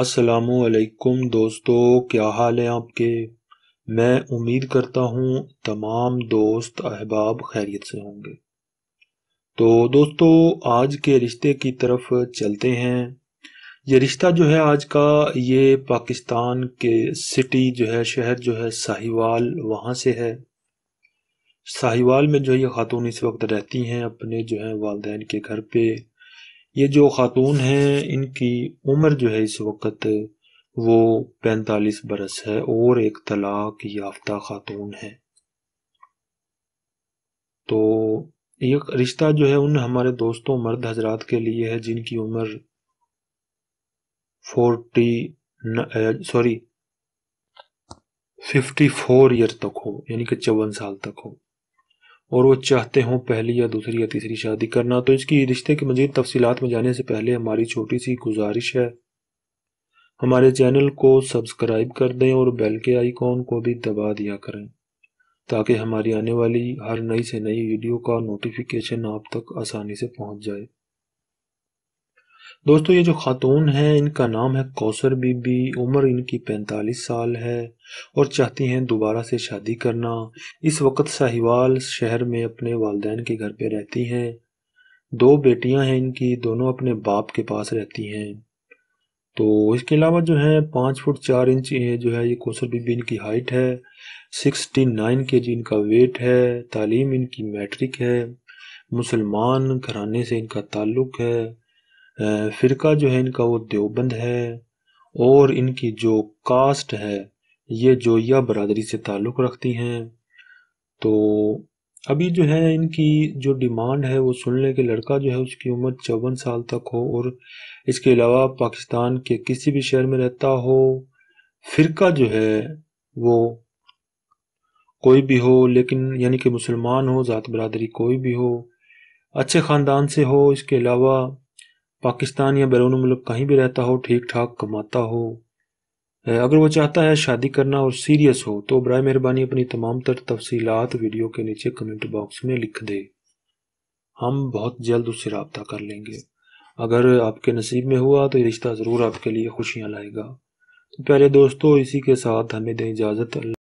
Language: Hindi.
असलकुम दोस्तों क्या हाल है आपके मैं उम्मीद करता हूँ तमाम दोस्त अहबाब खैरियत से होंगे तो दोस्तों आज के रिश्ते की तरफ चलते हैं ये रिश्ता जो है आज का ये पाकिस्तान के सिटी जो है शहर जो है साहिवाल वहाँ से है साहिवाल में जो है ये खातून इस वक्त रहती हैं अपने जो है वालदेन के घर पे ये जो खातून हैं इनकी उम्र जो है इस वक्त वो पैंतालीस बरस है और एक तलाक याफ्ता खातून है तो ये रिश्ता जो है उन हमारे दोस्तों मर्द हजरात के लिए है जिनकी उम्र forty sorry fifty four year तक हो यानी कि चौवन साल तक हो और वो चाहते हों पहली या दूसरी या तीसरी शादी करना तो इसकी रिश्ते की मजीद तफसीत में जाने से पहले हमारी छोटी सी गुजारिश है हमारे चैनल को सब्सक्राइब कर दें और बेल के आइकॉन को भी दबा दिया करें ताकि हमारी आने वाली हर नई से नई वीडियो का नोटिफिकेशन आप तक आसानी से पहुंच जाए दोस्तों ये जो खातून हैं इनका नाम है कौसर बीबी उम्र इनकी पैंतालीस साल है और चाहती हैं दोबारा से शादी करना इस वक्त साहिवाल शहर में अपने वालदेन के घर पे रहती हैं दो बेटियां हैं इनकी दोनों अपने बाप के पास रहती हैं तो इसके अलावा जो है पाँच फुट चार इंच जो है ये कौसर बीबी इनकी हाइट है सिक्सटी नाइन के जी इनका वेट है तालीम इनकी मैट्रिक है मुसलमान घराने से इनका ताल्लुक़ है फ़िरका जो है इनका वो देवबंद है और इनकी जो कास्ट है ये जो या बरदरी से ताल्लुक़ रखती हैं तो अभी जो है इनकी जो डिमांड है वो सुन लें कि लड़का जो है उसकी उम्र चौवन साल तक हो और इसके अलावा पाकिस्तान के किसी भी शहर में रहता हो फ़िरका जो है वो कोई भी हो लेकिन यानी कि मुसलमान हो ज़ात बरदरी कोई भी हो अच्छे ख़ानदान से हो इसके अलावा पाकिस्तान या बैरून मुल्क कहीं भी रहता हो ठीक ठाक कमाता हो अगर वो चाहता है शादी करना और सीरियस हो तो बर मेहरबानी अपनी तमाम तर तफसीत वीडियो के नीचे कमेंट बॉक्स में लिख दे हम बहुत जल्द उससे रबता कर लेंगे अगर आपके नसीब में हुआ तो ये रिश्ता ज़रूर आपके लिए खुशियाँ लाएगा तो प्यारे दोस्तों इसी के साथ हमें दें इजाज़त